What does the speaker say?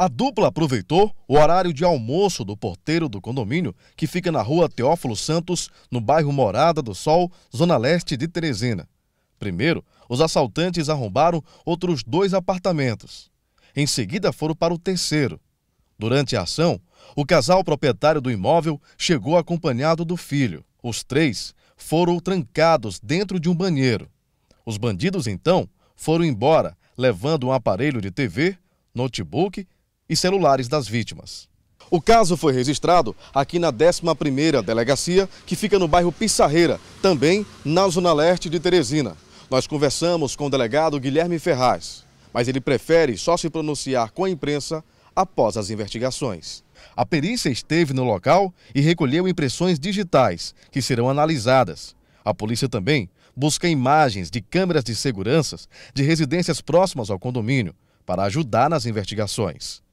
A dupla aproveitou o horário de almoço do porteiro do condomínio, que fica na rua Teófilo Santos, no bairro Morada do Sol, zona leste de Teresina. Primeiro, os assaltantes arrombaram outros dois apartamentos. Em seguida, foram para o terceiro. Durante a ação, o casal proprietário do imóvel chegou acompanhado do filho. Os três foram trancados dentro de um banheiro. Os bandidos, então, foram embora, levando um aparelho de TV, notebook e celulares das vítimas. O caso foi registrado aqui na 11ª Delegacia, que fica no bairro Pissarreira, também na Zona Leste de Teresina. Nós conversamos com o delegado Guilherme Ferraz, mas ele prefere só se pronunciar com a imprensa após as investigações. A perícia esteve no local e recolheu impressões digitais, que serão analisadas. A polícia também busca imagens de câmeras de segurança de residências próximas ao condomínio, para ajudar nas investigações.